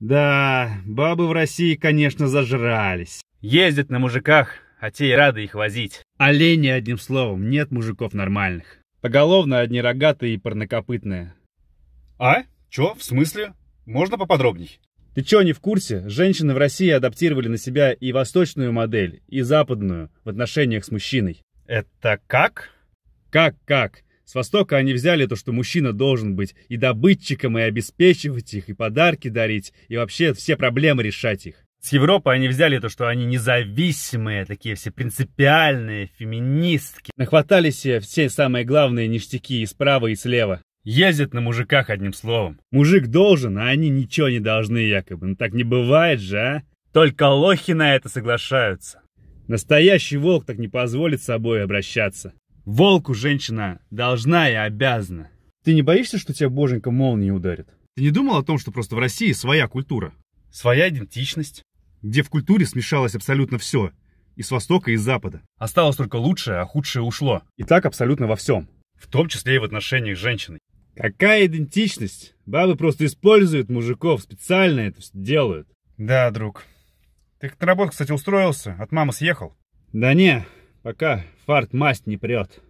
Да, бабы в России, конечно, зажрались. Ездят на мужиках, а те и рады их возить. Олени, одним словом, нет мужиков нормальных. Поголовно одни рогатые и парнокопытные. А? Чё? В смысле? Можно поподробней? Ты чё, не в курсе? Женщины в России адаптировали на себя и восточную модель, и западную в отношениях с мужчиной. Это как? Как-как? С Востока они взяли то, что мужчина должен быть и добытчиком, и обеспечивать их, и подарки дарить, и вообще все проблемы решать их. С Европы они взяли то, что они независимые, такие все принципиальные, феминистки. Нахватали себе все самые главные ништяки и справа, и слева. Ездят на мужиках одним словом. Мужик должен, а они ничего не должны якобы. Ну так не бывает же, а? Только лохи на это соглашаются. Настоящий волк так не позволит с собой обращаться. Волку женщина должна и обязана. Ты не боишься, что тебя боженька молнией ударит? Ты не думал о том, что просто в России своя культура? Своя идентичность? Где в культуре смешалось абсолютно все. И с Востока, и с Запада. Осталось только лучшее, а худшее ушло. И так абсолютно во всем. В том числе и в отношениях с женщиной. Какая идентичность? Бабы просто используют мужиков, специально это все делают. Да, друг. Ты как на работу, кстати, устроился? От мамы съехал? Да не, пока фарт масть не прет.